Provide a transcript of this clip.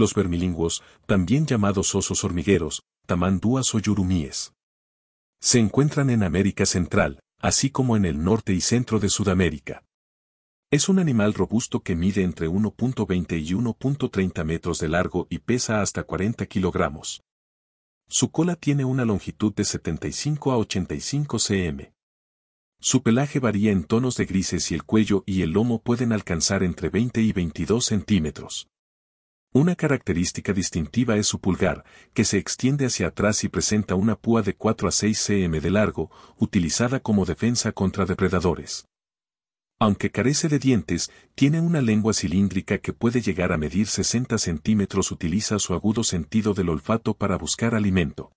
los vermilingüos, también llamados osos hormigueros, tamandúas o yurumíes. Se encuentran en América Central, así como en el norte y centro de Sudamérica. Es un animal robusto que mide entre 1.20 y 1.30 metros de largo y pesa hasta 40 kilogramos. Su cola tiene una longitud de 75 a 85 cm. Su pelaje varía en tonos de grises y el cuello y el lomo pueden alcanzar entre 20 y 22 centímetros. Una característica distintiva es su pulgar, que se extiende hacia atrás y presenta una púa de 4 a 6 cm de largo, utilizada como defensa contra depredadores. Aunque carece de dientes, tiene una lengua cilíndrica que puede llegar a medir 60 centímetros. Utiliza su agudo sentido del olfato para buscar alimento.